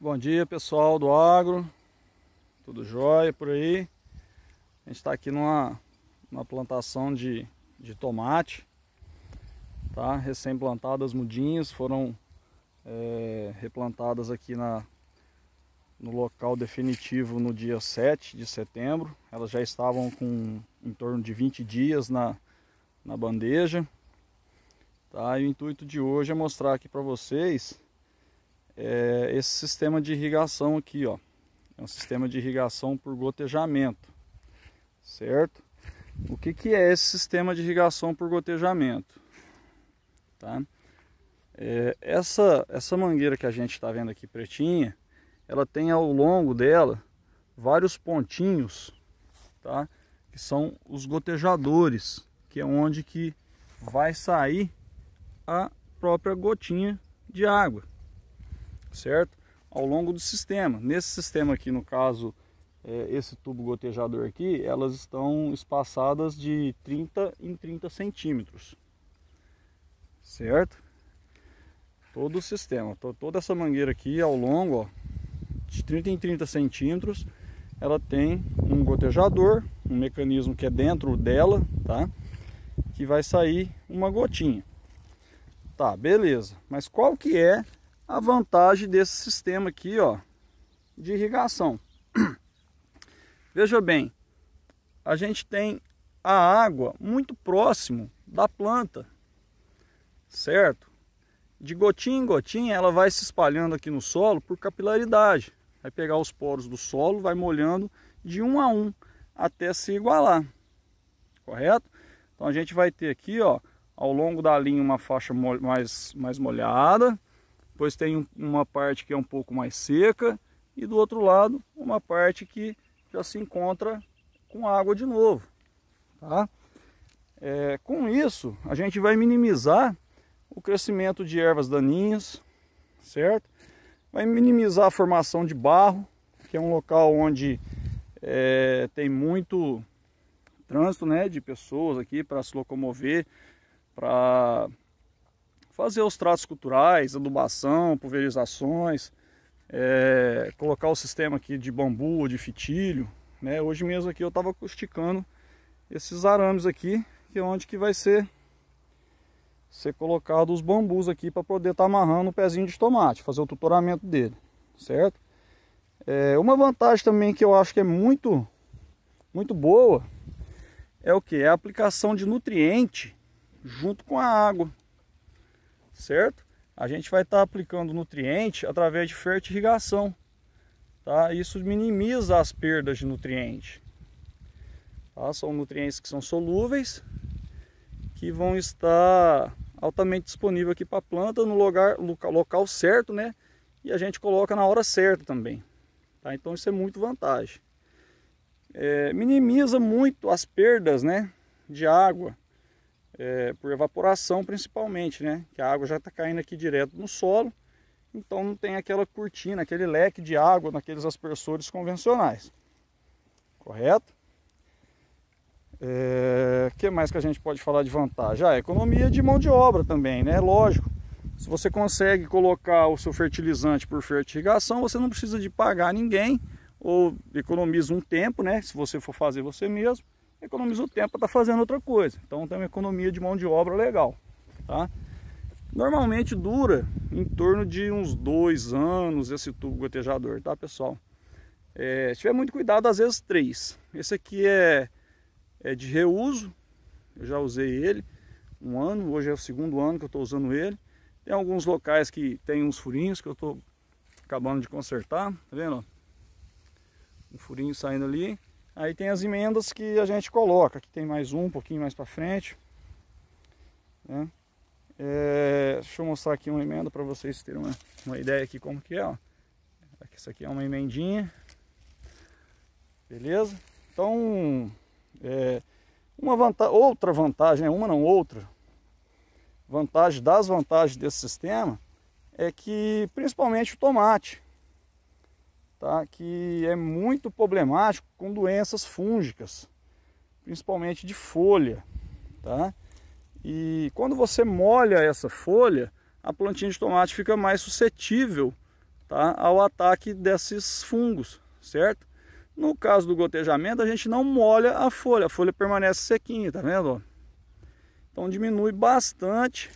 Bom dia pessoal do agro, tudo jóia por aí? A gente está aqui numa, numa plantação de, de tomate, tá? Recém-plantadas mudinhas, foram é, replantadas aqui na, no local definitivo no dia 7 de setembro. Elas já estavam com em torno de 20 dias na, na bandeja, tá? E o intuito de hoje é mostrar aqui para vocês é esse sistema de irrigação aqui, ó. É um sistema de irrigação por gotejamento, certo? O que, que é esse sistema de irrigação por gotejamento? Tá? É, essa, essa mangueira que a gente está vendo aqui pretinha, ela tem ao longo dela vários pontinhos, tá? Que são os gotejadores, que é onde que vai sair a própria gotinha de água, certo? Ao longo do sistema. Nesse sistema aqui, no caso, é, esse tubo gotejador aqui, elas estão espaçadas de 30 em 30 centímetros, certo? Todo o sistema, toda essa mangueira aqui ao longo, ó, de 30 em 30 centímetros, ela tem um gotejador, um mecanismo que é dentro dela, tá? Que vai sair uma gotinha. Tá, beleza. Mas qual que é a vantagem desse sistema aqui, ó, de irrigação. Veja bem, a gente tem a água muito próximo da planta, certo? De gotinha em gotinha ela vai se espalhando aqui no solo por capilaridade. Vai pegar os poros do solo, vai molhando de um a um até se igualar, correto? Então a gente vai ter aqui, ó, ao longo da linha uma faixa mais, mais molhada, depois tem uma parte que é um pouco mais seca e do outro lado uma parte que já se encontra com água de novo. Tá? É, com isso, a gente vai minimizar o crescimento de ervas daninhas, certo? Vai minimizar a formação de barro, que é um local onde é, tem muito trânsito né, de pessoas aqui para se locomover, para fazer os tratos culturais, adubação, pulverizações, é, colocar o sistema aqui de bambu, de fitilho. Né? Hoje mesmo aqui eu estava acusticando esses arames aqui, que é onde que vai ser, ser colocado os bambus aqui para poder estar tá amarrando o pezinho de tomate, fazer o tutoramento dele, certo? É, uma vantagem também que eu acho que é muito, muito boa é o que? É a aplicação de nutriente junto com a água certo? A gente vai estar tá aplicando nutriente através de fertirrigação, tá? Isso minimiza as perdas de nutriente. Tá? São nutrientes que são solúveis, que vão estar altamente disponível aqui para a planta no lugar, local certo, né? E a gente coloca na hora certa também. Tá? Então isso é muito vantagem. É, minimiza muito as perdas, né? De água é, por evaporação principalmente, né? Que a água já está caindo aqui direto no solo, então não tem aquela cortina, aquele leque de água naqueles aspersores convencionais, correto? O é, que mais que a gente pode falar de vantagem? Ah, a economia de mão de obra também, né? Lógico, se você consegue colocar o seu fertilizante por fertigação, você não precisa de pagar ninguém ou economiza um tempo, né? Se você for fazer você mesmo economiza o tempo para estar tá fazendo outra coisa. Então tem uma economia de mão de obra legal, tá? Normalmente dura em torno de uns dois anos esse tubo gotejador, tá pessoal? É, se tiver muito cuidado, às vezes três. Esse aqui é, é de reuso, eu já usei ele um ano, hoje é o segundo ano que eu estou usando ele. Tem alguns locais que tem uns furinhos que eu estou acabando de consertar, tá vendo? Um furinho saindo ali, Aí tem as emendas que a gente coloca, aqui tem mais um, um pouquinho mais para frente. Né? É, deixa eu mostrar aqui uma emenda para vocês terem uma, uma ideia aqui como que é. Ó. Essa aqui é uma emendinha. Beleza? Então, é, uma outra vantagem, é uma não outra, vantagem das vantagens desse sistema é que principalmente o tomate tá? que é muito problemático com doenças fúngicas, principalmente de folha. Tá? E quando você molha essa folha, a plantinha de tomate fica mais suscetível tá? ao ataque desses fungos, certo? No caso do gotejamento, a gente não molha a folha, a folha permanece sequinha, tá vendo? Então diminui bastante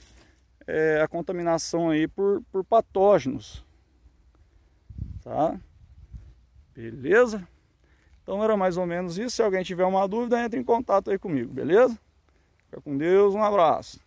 é, a contaminação aí por, por patógenos, tá? Beleza? Então era mais ou menos isso. Se alguém tiver uma dúvida, entre em contato aí comigo, beleza? Fica com Deus, um abraço.